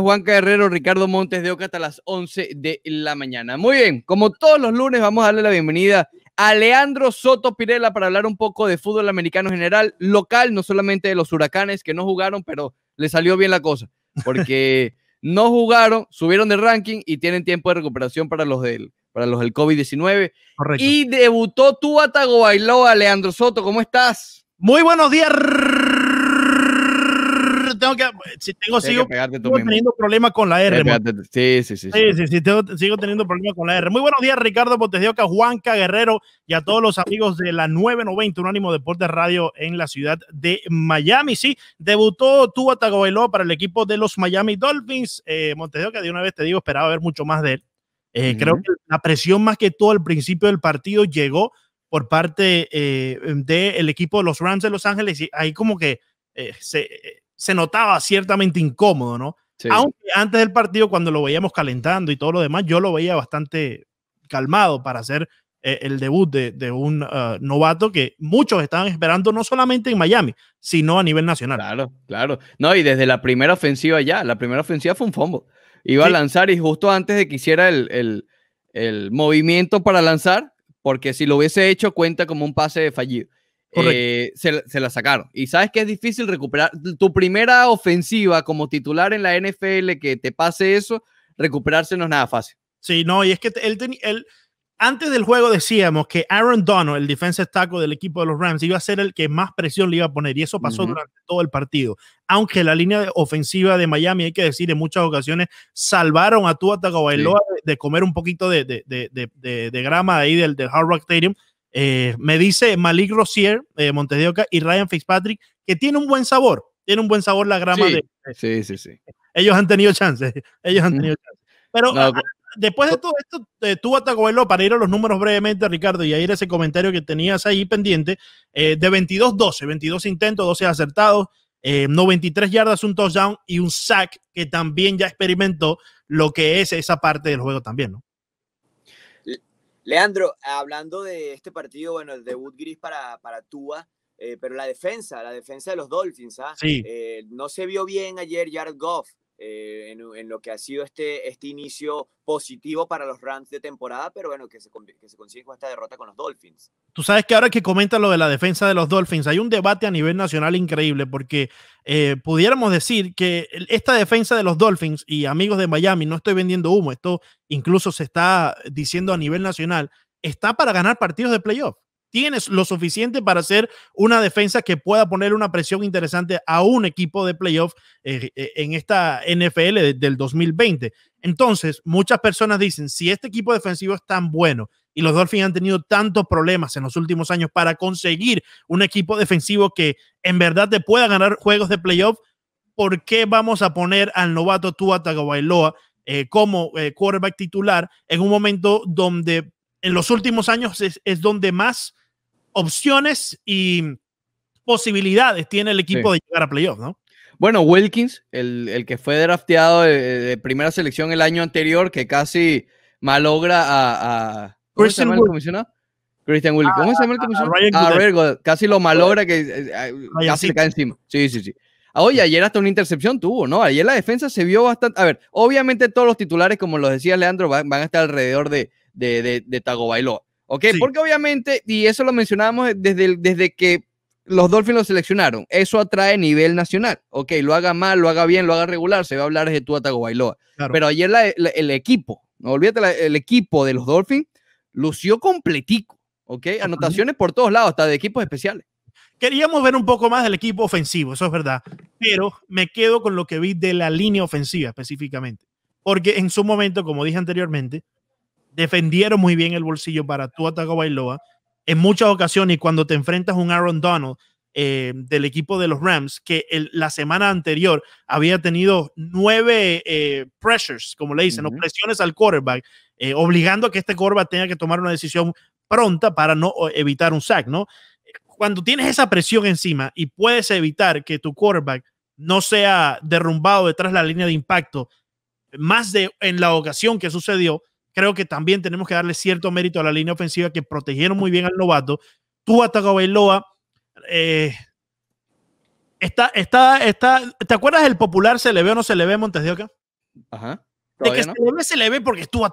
Juan Carrero, Ricardo Montes de Oca hasta las 11 de la mañana. Muy bien, como todos los lunes vamos a darle la bienvenida a Leandro Soto Pirela para hablar un poco de fútbol americano general, local, no solamente de los huracanes que no jugaron, pero le salió bien la cosa, porque no jugaron, subieron de ranking y tienen tiempo de recuperación para los del, para los del COVID-19. Y debutó tú a Leandro Soto, ¿cómo estás? Muy buenos días, tengo que. Si tengo, sigo, sigo teniendo problemas con la R. Sí, sí, sí. Sí, sí, sigo teniendo problemas con la R. Muy buenos días, Ricardo Botesioca, Juanca Guerrero y a todos los amigos de la 990, Unánimo Deportes Radio en la ciudad de Miami. Sí, debutó tuvo Tagovailoa para el equipo de los Miami Dolphins. Eh, Montesioca, de una vez te digo, esperaba ver mucho más de él. Eh, creo que la presión más que todo al principio del partido llegó por parte eh, del equipo de los Rams de Los Ángeles y ahí como que eh, se, se notaba ciertamente incómodo, ¿no? Aunque antes del partido, cuando lo veíamos calentando y todo lo demás, yo lo veía bastante calmado para hacer eh, el debut de, un uh, novato que muchos estaban esperando, no solamente en Miami, sino a nivel nacional. Claro, claro. No, y desde la primera ofensiva ya, la primera ofensiva fue un fombo. Iba a lanzar y justo antes de que hiciera el, el movimiento para lanzar, porque si lo hubiese hecho cuenta como un pase fallido. Eh, se, la sacaron. Y sabes que es difícil recuperar tu primera ofensiva como titular en la NFL que te pase eso, recuperarse no es nada fácil. Sí, no, y es que él, él antes del juego decíamos que Aaron Donald, el defensa tackle del equipo de los Rams, iba a ser el que más presión le iba a poner y eso pasó durante todo el partido. Aunque la línea ofensiva de Miami, hay que decir, en muchas ocasiones salvaron a Tua Tagovailoa de, comer un poquito de, grama ahí del, del Hard Rock Stadium eh, me dice Malik Rosier, eh, de Montedioca y Ryan Fitzpatrick, que tiene un buen sabor, tiene un buen sabor la grama de... Sí, sí, sí. Ellos han tenido chances, ellos han tenido chances. Pero ah, pues ah, después de pues todo esto, vas a goberlo para ir a los números brevemente, Ricardo, y ahí ese comentario que tenías ahí pendiente, eh, de 22-12, 22 intentos, 12 acertados, 93 yardas, un touchdown y un sack, que también ya experimentó lo que es esa parte del juego también, ¿no? Leandro, hablando de este partido, bueno, el debut gris para, para eh, pero la defensa, la defensa de los Dolphins, ¿ah? Eh, no se vio bien ayer Jared Goff. Eh, en, lo que ha sido este, este inicio positivo para los Rams de temporada, pero bueno, que se, que se consigue esta derrota con los Dolphins. Tú sabes que ahora que comenta lo de la defensa de los Dolphins, hay un debate a nivel nacional increíble porque eh, pudiéramos decir que esta defensa de los Dolphins y amigos de Miami, no estoy vendiendo humo, esto incluso se está diciendo a nivel nacional, está para ganar partidos de playoff tienes lo suficiente para hacer una defensa que pueda poner una presión interesante a un equipo de playoff eh, eh, en esta NFL del 2020. Entonces, muchas personas dicen, si este equipo defensivo es tan bueno y los Dolphins han tenido tantos problemas en los últimos años para conseguir un equipo defensivo que en verdad te pueda ganar juegos de playoff, ¿por qué vamos a poner al novato Tua Tagovailoa eh, como quarterback titular en un momento donde en los últimos años es, donde más opciones y posibilidades tiene el equipo de llegar a playoffs, ¿no? Bueno, Wilkins, el, el que fue drafteado de, primera selección el año anterior, que casi malogra a, ¿cómo se llama Christian Wilkins. ¿Cómo se el ah, ah, casi lo malogra que eh, eh, casi cae encima. Sí, sí, sí. Ah, oye, ayer hasta una intercepción tuvo, ¿no? Ayer la defensa se vio bastante. A ver, obviamente todos los titulares, como los decía Leandro, van a estar alrededor de, de, de, de ¿Ok? Porque obviamente, y eso lo mencionábamos desde, desde que los Dolphins lo seleccionaron, eso atrae nivel nacional. Ok, lo haga mal, lo haga bien, lo haga regular, se va a hablar de a Tagovailoa. Claro. Pero ayer el equipo, no olvídate, el equipo de los Dolphins lució completico. Ok, anotaciones por todos lados, hasta de equipos especiales. Queríamos ver un poco más del equipo ofensivo, eso es verdad, pero me quedo con lo que vi de la línea ofensiva específicamente, porque en su momento, como dije anteriormente, defendieron muy bien el bolsillo para tu ataque Bailoa, En muchas ocasiones, y cuando te enfrentas a un Aaron Donald eh, del equipo de los Rams, que la semana anterior había tenido nueve eh, pressures, como le dicen, presiones al quarterback, eh, obligando a que este quarterback tenga que tomar una decisión pronta para no evitar un sack, ¿no? Cuando tienes esa presión encima y puedes evitar que tu quarterback no sea derrumbado detrás de la línea de impacto, más de en la ocasión que sucedió, creo que también tenemos que darle cierto mérito a la línea ofensiva que protegieron muy bien al novato. Tú a Bailoa. Eh, está, está, está, ¿Te acuerdas del popular se le ve o no se le ve Montes de Oca? Ajá. De que se le ve, porque estuvo a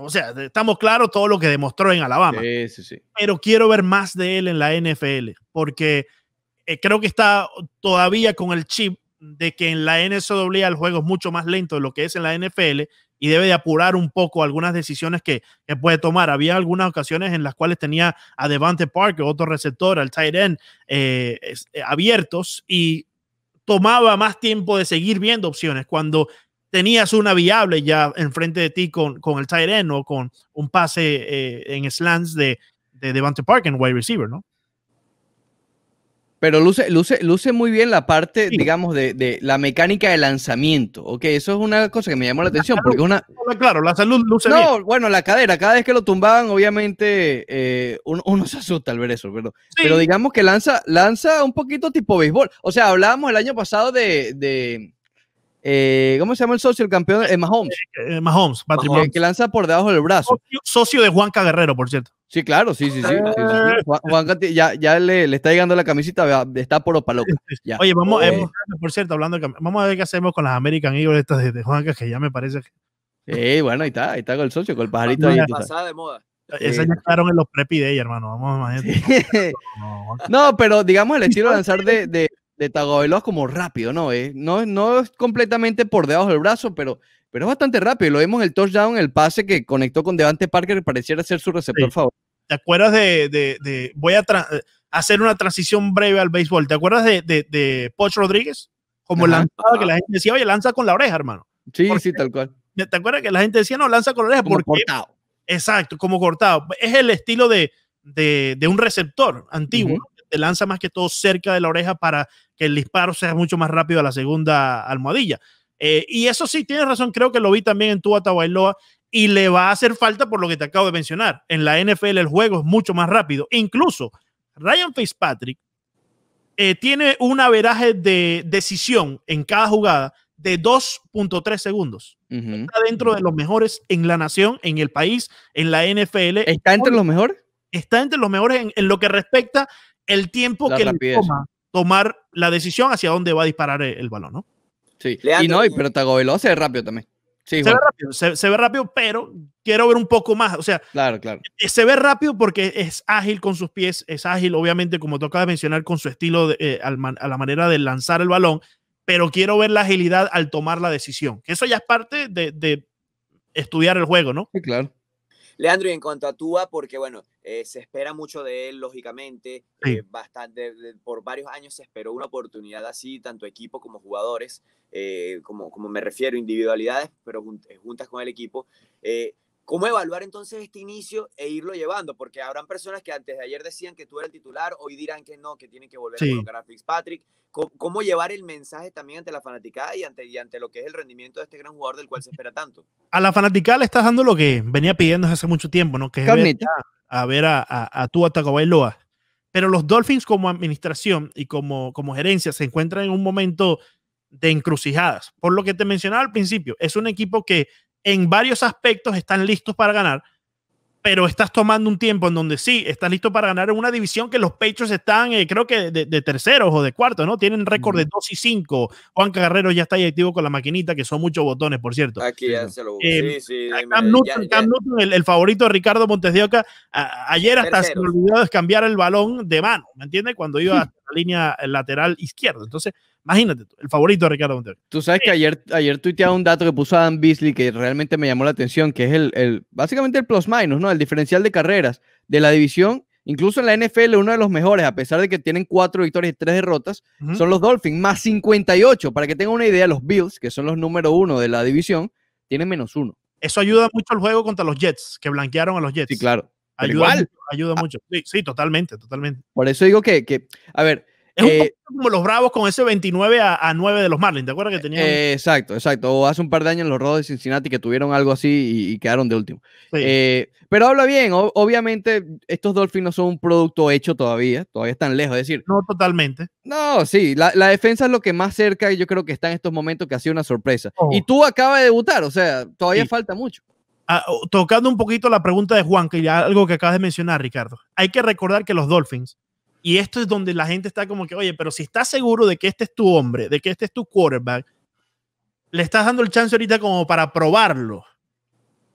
O sea, estamos claros todo lo que demostró en Alabama. Sí, sí, sí. Pero quiero ver más de él en la NFL, porque eh, creo que está todavía con el chip de que en la NSW el juego es mucho más lento de lo que es en la NFL y debe de apurar un poco algunas decisiones que, puede tomar. Había algunas ocasiones en las cuales tenía a Devante Parker, otro receptor, al tight end, eh, eh, abiertos y tomaba más tiempo de seguir viendo opciones cuando tenías una viable ya enfrente de ti con, con el tight end o con un pase eh, en slants de, de Devante Park en wide receiver, ¿no? Pero luce, luce, luce muy bien la parte, digamos, de, de, la mecánica de lanzamiento. Ok, eso es una cosa que me llamó la atención. porque una... Claro, la salud luce no, bien. No, bueno, la cadera. Cada vez que lo tumbaban, obviamente, eh, uno, se asusta al ver eso. Pero, pero digamos que lanza, lanza un poquito tipo béisbol. O sea, hablábamos el año pasado de eh, ¿Cómo se llama el socio, el campeón? Eh, Mahomes. Eh, eh Mahomes, Que, lanza por debajo del brazo. Socio, de Juanca Guerrero, por cierto. Sí, claro, sí, sí, sí. Eh. Juan, Juanca ya, ya le, le, está llegando la camisita, está por opaloca. Ya. Oye, vamos, por cierto, hablando, de, vamos a ver qué hacemos con las American Eagles estas de, Juanca, que ya me parece Eh, bueno, ahí está, ahí está con el socio, con el pajarito. Ahí, pasada de moda. Esas ya quedaron en los prepi de ella, hermano. Vamos, a Sí. No, pero digamos el estilo de lanzar de, de Tagovailoa como rápido, ¿no? Eh, ¿no? No es completamente por debajo del brazo, pero, pero es bastante rápido. Lo vemos en el touchdown, el pase que conectó con Devante Parker, que pareciera ser su receptor favorito. ¿Te acuerdas de, voy a hacer una transición breve al béisbol? ¿Te acuerdas de, de, Poch Rodríguez? Como Ajá. que la gente decía, oye, lanza con la oreja, hermano. Sí, sí, tal cual. ¿Te acuerdas que la gente decía, no, lanza con la oreja? porque, cortado. Exacto, como cortado. Es el estilo de, de, un receptor antiguo, te lanza más que todo cerca de la oreja para que el disparo sea mucho más rápido a la segunda almohadilla. Eh, y eso sí, tienes razón, creo que lo vi también en Tua Tagovailoa y le va a hacer falta por lo que te acabo de mencionar. En la NFL el juego es mucho más rápido. Incluso Ryan Fitzpatrick eh, tiene un averaje de decisión en cada jugada de 2.3 segundos. Está dentro de los mejores en la nación, en el país, en la NFL. ¿Está entre los mejores? Está entre los mejores en, lo que respecta el tiempo que le toma tomar la decisión hacia dónde va a disparar el, balón, ¿no? Sí, y no, y, pero Tagovailoa se ve rápido también. se, ve rápido, se, ve rápido, pero quiero ver un poco más. O sea, claro, claro. Eh, se ve rápido porque es ágil con sus pies, es ágil, obviamente, como toca mencionar, con su estilo eh, a la manera de lanzar el balón, pero quiero ver la agilidad al tomar la decisión. Eso ya es parte de, de estudiar el juego, ¿no? Sí, claro. Leandro, y en cuanto a Tua, porque bueno, eh, se espera mucho de él, lógicamente, eh, bastante, por varios años se esperó una oportunidad así, tanto equipo como jugadores, eh, como, como me refiero, individualidades, pero juntas con el equipo. ¿Cómo evaluar entonces este inicio e irlo llevando? Porque habrán personas que antes de ayer decían que tú eres el titular, hoy dirán que no, que tienen que volver a colocar a Fitzpatrick. ¿Cómo, llevar el mensaje también ante la fanaticada y ante, y ante lo que es el rendimiento de este gran jugador del cual se espera tanto? A la fanaticada le estás dando lo que venía pidiendo hace mucho tiempo, ¿no? Que es ver a, ver a, a, a tu Bailoa. Pero los Dolphins como administración y como, como gerencia se encuentran en un momento de encrucijadas. Por lo que te mencionaba al principio, es un equipo que en varios aspectos están listos para ganar, pero estás tomando un tiempo en donde sí, estás listo para ganar en una división que los pechos están, eh, creo que de, terceros o de cuartos, ¿no? Tienen récord de 2 y 5. Juan Carrero ya está ahí activo con la maquinita, que son muchos botones, por cierto. Aquí ya se lo Cam Newton, el, favorito de Ricardo Montes de Oca, ayer hasta se olvidó de cambiar el balón de mano, ¿me entiendes? Cuando iba a la línea lateral izquierda. Entonces, Imagínate el favorito de Ricardo Montero Tú sabes que ayer, ayer tuiteaba un dato que puso Adam Beasley que realmente me llamó la atención, que es el, el básicamente el plus minus, ¿no? El diferencial de carreras de la división Incluso en la NFL, uno de los mejores, a pesar de que tienen cuatro victorias y tres derrotas, son los Dolphins, más 58. Para que tengan una idea, los Bills, que son los número uno de la división, tienen menos uno. Eso ayuda mucho al juego contra los Jets, que blanquearon a los Jets. Sí, claro. Ayuda, igual. ayuda ah. mucho. Sí, totalmente, totalmente. Por eso digo que, que a ver, es eh, como los Bravos con ese 29 a, 9 de los Marlins, ¿te acuerdas que tenían? Eh, exacto, exacto. O hace un par de años los Rojos de Cincinnati que tuvieron algo así y, quedaron de último. Eh, pero habla bien, obviamente estos Dolphins no son un producto hecho todavía, todavía están lejos, es decir. No totalmente. No, sí, la, defensa es lo que más cerca yo creo que está en estos momentos que ha sido una sorpresa. Oh. Y tú acabas de debutar, o sea, todavía falta mucho. Ah, tocando un poquito la pregunta de Juan, que ya algo que acabas de mencionar, Ricardo. Hay que recordar que los Dolphins y esto es donde la gente está como que, oye, pero si estás seguro de que este es tu hombre, de que este es tu quarterback, le estás dando el chance ahorita como para probarlo.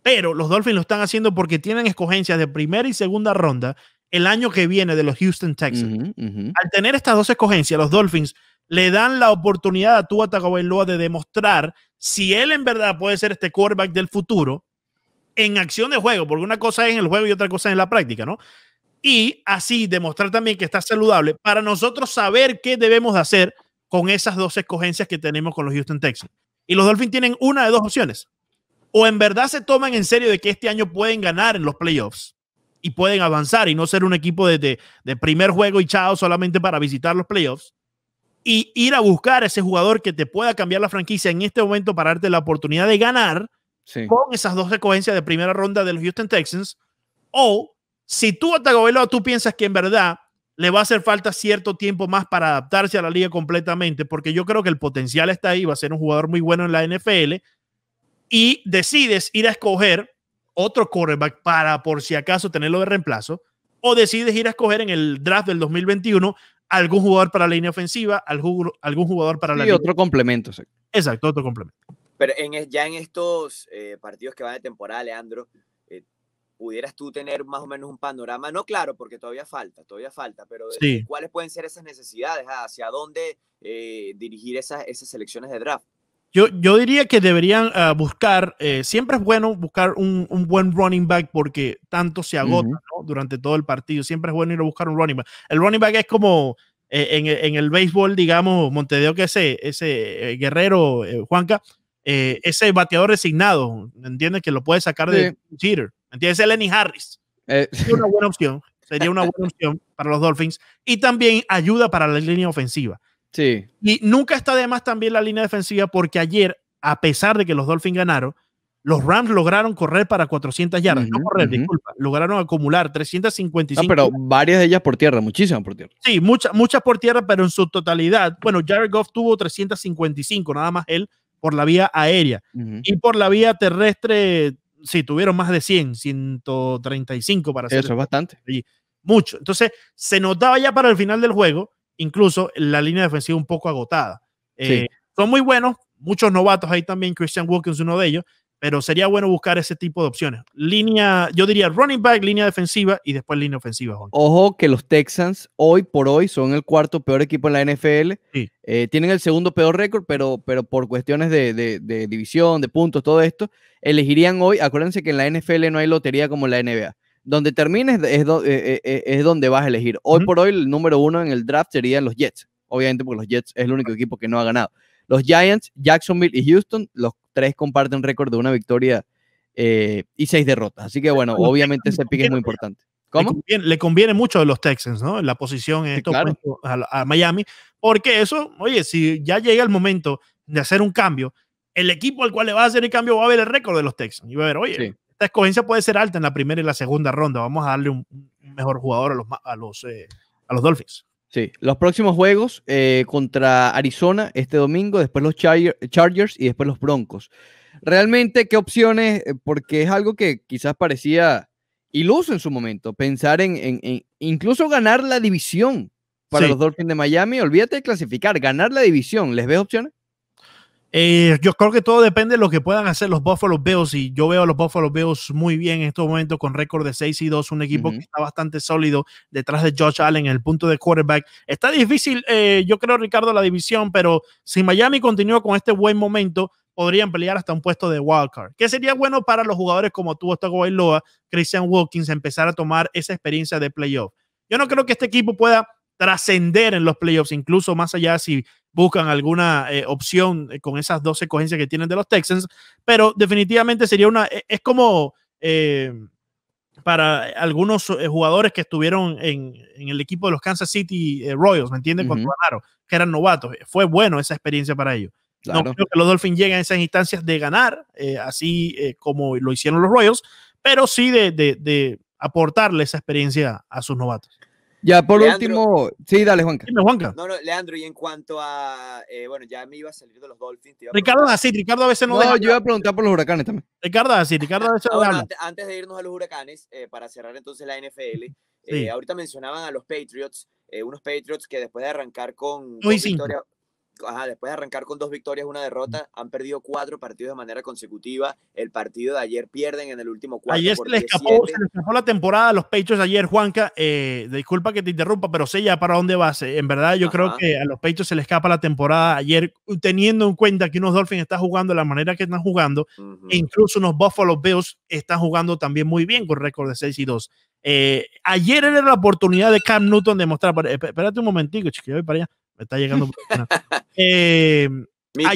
Pero los Dolphins lo están haciendo porque tienen escogencias de primera y segunda ronda el año que viene de los Houston Texans. Al tener estas dos escogencias, los Dolphins le dan la oportunidad a Tua Tagovailoa de demostrar si él en verdad puede ser este quarterback del futuro en acción de juego, porque una cosa es en el juego y otra cosa es en la práctica, ¿no? y así demostrar también que está saludable para nosotros saber qué debemos hacer con esas dos escogencias que tenemos con los Houston Texans. Y los Dolphins tienen una de dos opciones. O en verdad se toman en serio de que este año pueden ganar en los playoffs y pueden avanzar y no ser un equipo de, de, primer juego y chao solamente para visitar los playoffs. Y ir a buscar a ese jugador que te pueda cambiar la franquicia en este momento para darte la oportunidad de ganar con esas dos escogencias de primera ronda de los Houston Texans. O si tú, Tagovailoa, tú piensas que en verdad le va a hacer falta cierto tiempo más para adaptarse a la liga completamente, porque yo creo que el potencial está ahí, va a ser un jugador muy bueno en la NFL, y decides ir a escoger otro quarterback para, por si acaso, tenerlo de reemplazo, o decides ir a escoger en el draft del 2021 algún jugador para la línea ofensiva, algún, jugador para la... Y otro complemento, Exacto, otro complemento. Pero en, ya en estos eh, partidos que van de temporada, Leandro, pudieras tú tener más o menos un panorama, no claro, porque todavía falta, todavía falta, pero eh, ¿cuáles pueden ser esas necesidades? Ah, ¿Hacia dónde eh, dirigir esas, esas selecciones de draft? Yo, yo diría que deberían ah, buscar, eh, siempre es bueno buscar un, buen running back porque tanto se agota durante todo el partido, siempre es bueno ir a buscar un running back. El running back es como en, el béisbol, digamos, Montedeo, que ese, ese guerrero, Juanca, ese bateador designado, ¿entiendes? Que lo puede sacar de cheater. ¿Entiendes? Eh, es Lenny Harris. Sería una buena opción. Sería una buena opción para los Dolphins. Y también ayuda para la línea ofensiva. Sí. Y nunca está de más también la línea defensiva porque ayer, a pesar de que los Dolphins ganaron, los Rams lograron correr para 400 yardas. no correr, disculpa. Lograron acumular 355. Ah, pero varias de ellas por tierra, muchísimas por tierra. Sí, muchas muchas por tierra, pero en su totalidad. Bueno, Jared Goff tuvo 355, nada más él, por la vía aérea. Y por la vía terrestre sí, tuvieron más de 100, 135 para hacer. Eso es bastante. Y mucho. Entonces, se notaba ya para el final del juego, incluso la línea defensiva un poco agotada. Eh, son muy buenos, muchos novatos ahí también, Christian Wilkins uno de ellos, pero sería bueno buscar ese tipo de opciones. Línea, yo diría running back, línea defensiva y después línea ofensiva. Ojo que los Texans hoy por hoy son el cuarto peor equipo en la NFL. Eh, tienen el segundo peor récord, pero, pero por cuestiones de, división, de puntos, todo esto, elegirían hoy, acuérdense que en la NFL no hay lotería como en la NBA. Donde termines eh, eh, es, donde vas a elegir. Hoy por hoy el número uno en el draft serían los Jets. Obviamente porque los Jets es el único equipo que no ha ganado. Los Giants, Jacksonville y Houston, los tres comparten récord de una victoria eh, y seis derrotas. Así que bueno, obviamente ese pique es muy importante. ¿Cómo? Le conviene, mucho a los Texans, ¿no? La posición en a, Miami, porque eso, oye, si ya llega el momento de hacer un cambio, el equipo al cual le va a hacer el cambio va a ver el récord de los Texans y va a ver, oye, esta escogencia puede ser alta en la primera y la segunda ronda, vamos a darle un, mejor jugador a los, eh, a los Dolphins. Sí, los próximos juegos eh, contra Arizona este domingo, después los Chargers y después los Broncos. Realmente, ¿qué opciones? Eh, porque es algo que quizás parecía iluso en su momento, pensar en, incluso ganar la división para los Dolphins de Miami. Olvídate de clasificar, ganar la división. ¿Les ves opciones? Eh, yo creo que todo depende de lo que puedan hacer los Buffalo Bills y yo veo a los Buffalo Bills muy bien en estos momentos con récord de 6 y 2, un equipo que está bastante sólido detrás de Josh Allen en el punto de quarterback. Está difícil, eh, yo creo, Ricardo, la división, pero si Miami continúa con este buen momento, podrían pelear hasta un puesto de wildcard, que sería bueno para los jugadores como tuvo Otago Bailoa, Christian Watkins, empezar a tomar esa experiencia de playoff. Yo no creo que este equipo pueda trascender en los playoffs, incluso más allá si buscan alguna eh, opción eh, con esas 12 cogencias que tienen de los Texans, pero definitivamente sería una, eh, es como para algunos jugadores que estuvieron en, el equipo de los Kansas City Royals, ¿me entienden? Cuando ganaron, que eran novatos, fue bueno esa experiencia para ellos. No creo que los Dolphins lleguen a esas instancias de ganar, así como lo hicieron los Royals, pero sí de aportarle esa experiencia a sus novatos. Ya por último, sí, dale, Juanca. Juanca. No, no, Leandro, y en cuanto a. Eh, bueno, ya me iba a salir de los Dolphins. Ricardo así, Ricardo a veces no. No, yo iba a preguntar por los huracanes también. Ricardo así, Ricardo a veces ah, no, Antes de irnos a los huracanes, eh, para cerrar entonces la NFL, eh, ahorita mencionaban a los Patriots, unos Patriots que después de arrancar con, Victoria ajá, después de arrancar con dos victorias, una derrota, han perdido cuatro partidos de manera consecutiva. El partido de ayer pierden en el último cuarto. Ayer se le, escapó, la temporada a los Pechos ayer, Juanca. Eh, disculpa que te interrumpa, pero sé ya para dónde vas. En verdad, yo creo que a los Pechos se le escapa la temporada ayer, teniendo en cuenta que unos Dolphins están jugando de la manera que están jugando, e incluso unos Buffalo Bills están jugando también muy bien con récord de 6 y 2. Eh, ayer era la oportunidad de Cam Newton de mostrar, eh, espérate un momentico, chiquillo, voy para allá me está llegando. eh, era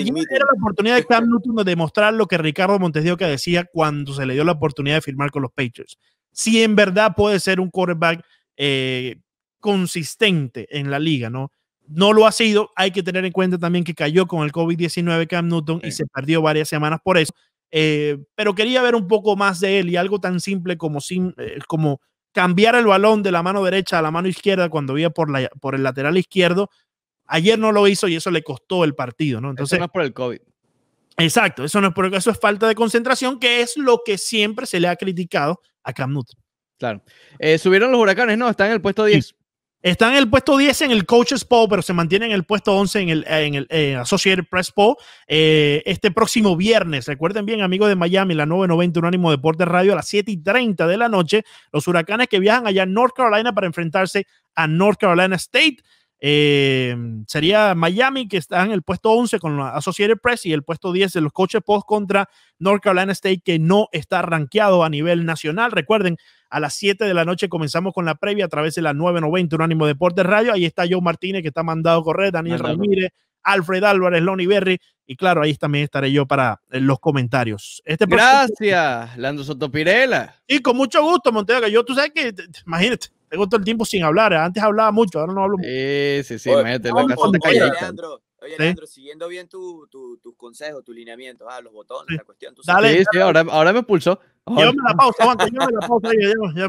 la oportunidad de Cam Newton de demostrar lo que Ricardo Oca decía cuando se le dio la oportunidad de firmar con los Patriots. Si en verdad puede ser un quarterback eh, consistente en la liga, ¿no? No lo ha sido. Hay que tener en cuenta también que cayó con el COVID-19 Cam Newton y se perdió varias semanas por eso. Eh, pero quería ver un poco más de él y algo tan simple como, sin eh, como cambiar el balón de la mano derecha a la mano izquierda cuando iba por, la, por el lateral izquierdo Ayer no lo hizo y eso le costó el partido, ¿no? Entonces, eso no es por el COVID. Exacto, eso no es por eso es falta de concentración, que es lo que siempre se le ha criticado a Cam Newton. Claro. Eh, subieron los huracanes, ¿no? Están en el puesto 10. Están en el puesto 10 en el Coaches Poll, pero se mantienen en el puesto 11 en el, en Associated Press Poll. Eh, este próximo viernes, recuerden bien, amigos de Miami, la 990 Unánimo Deporte Radio, a las 7.30 y de la noche, los huracanes que viajan allá a North Carolina para enfrentarse a North Carolina State. Eh, sería Miami, que está en el puesto 11 con la Associated Press y el puesto 10 de los coches post contra North Carolina State, que no está rankeado a nivel nacional. Recuerden, a las 7 de la noche comenzamos con la previa a través de la 990, Unánimo Deportes Radio. Ahí está Joe Martínez, que está mandado a correr, Daniel Ramírez, Alfred Álvarez, Lonnie Berry. Y claro, ahí también estaré yo para eh, los comentarios. Este Gracias, Lando Pirela Y con mucho gusto, Montego. Yo, tú sabes que, imagínate tengo todo el tiempo sin hablar. ¿eh? Antes hablaba mucho, ahora no hablo mucho. Sí, sí, sí, oye, métete, Oye, Leandro, oye, siguiendo bien tus tu, tu consejos, tus lineamientos, ah, los botones, la cuestión. Tú Dale, sí, sí, ahora, ahora me pulsó. me la pausa, aguanta, me la pausa.